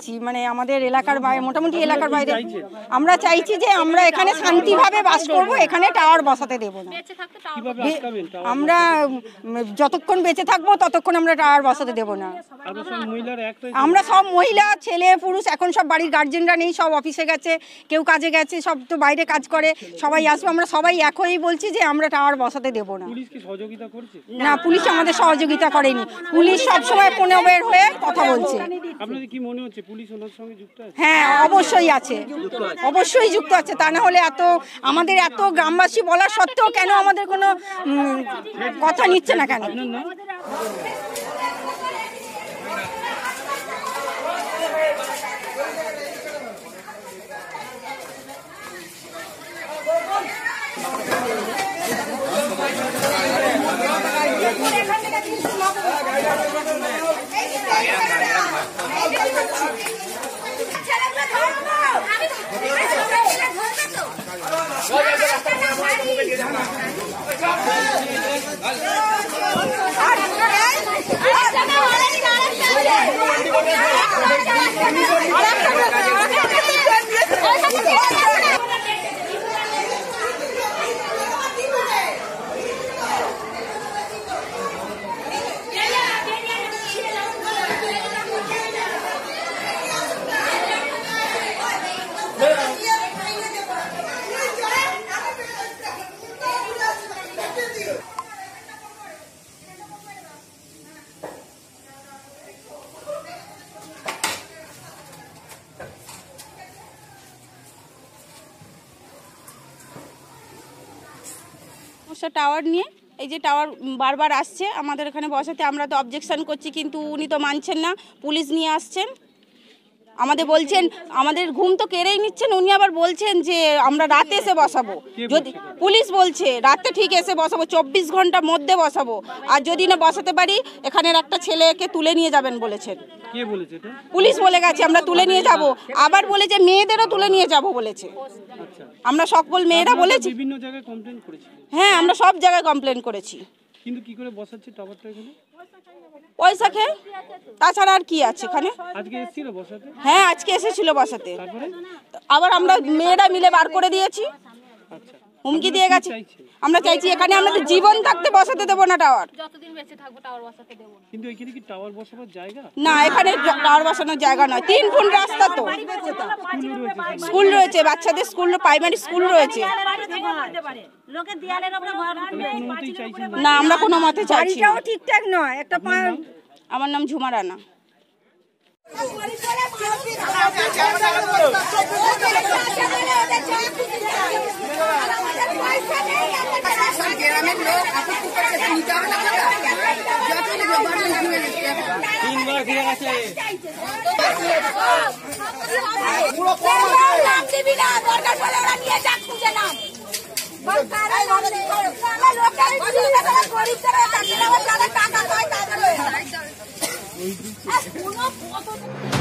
আছি মানে আমাদের এলাকার বাইরে মোটামুটি এলাকার বাইরে আমরা চাইছি যে আমরা এখানে শান্তিভাবে বাস করব এখানে টাওয়ার বসাতে দেব না আমরা যতক্ষণ বেঁচে থাকবো ততক্ষণ আমরা টাওয়ার বসাতে দেব না আমরা সব মহিলা ছেলে পুরুষ এখন সব বাড়ির গার্জেনরা নেই সব অফিসে গেছে কেউ কাজে গেছে সব তো বাইরে কাজ করে সবাই আসবে আমরা সবাই এক হয়েই বলছি যে আমরা টাওয়ার বসাতে দেব না না পুলিশ আমাদের সহযোগিতা করেনি পুলিশ সবসময় কোনো বের হয়ে কথা বলছে আপনাদের কি মনে হচ্ছে হ্যাঁ অবশ্যই আছে অবশ্যই যুক্ত আছে তা না হলে এত আমাদের এত গ্রামবাসী বলা সত্ত্বেও কেন আমাদের কোনো কথা নিচ্ছে না কেন পাঁচশো টাওয়ার নিয়ে এই যে টাওয়ার বারবার আসছে আমাদের এখানে বসাতে আমরা তো অবজেকশান করছি কিন্তু উনি তো মানছেন না পুলিশ নিয়ে আসছেন আমাদের বলছেন আমাদের ঘুম তো কেড়েই নিচ্ছেন উনি আবার বলছেন যে আমরা রাতে এসে বসাবো যদি পুলিশ বলছে রাতে ঠিক এসে বসাবো চব্বিশ ঘন্টার মধ্যে বসাবো আর যদি না বসাতে পারি এখানের একটা ছেলেকে তুলে নিয়ে যাবেন বলেছেন পুলিশ বলে গেছে আমরা তুলে নিয়ে যাব আবার বলেছে মেয়েদেরও তুলে নিয়ে যাব বলেছে আচ্ছা। আমরা সকল মেয়েরা বলেছি বিভিন্ন জায়গায় কমপ্লেন করেছি হ্যাঁ আমরা সব জায়গায় কমপ্লেন করেছি কিন্তু কি করে বসাচ্ছে টাওয়ারটা এখানে পয়সা খেয়ে তাছাড়া আর কি আছে এখানে হ্যাঁ আজকে এসেছিল বসাতে আবার আমরা মেয়েরা মিলে বার করে দিয়েছি আচ্ছা। হুমকি দিয়ে গেছে আমরা চাইছি এখানে আমাদের জীবন থাকতে বসাতে দেবো না টাওয়ার না এখানে টাওয়ার বসানোর জায়গা নয় তিন ফুট রাস্তা তো স্কুল রয়েছে বাচ্চাদের স্কুল প্রাইমারি স্কুল রয়েছে না আমরা কোনো মতে চাইছি বাড়িটাও ঠিকঠাক নয় একটা আমার নাম ঝুমা রানা পুরো কম আছে দিবি না দরকার পড়লে ওরা নিয়ে যাক খুঁজে নাম টাকা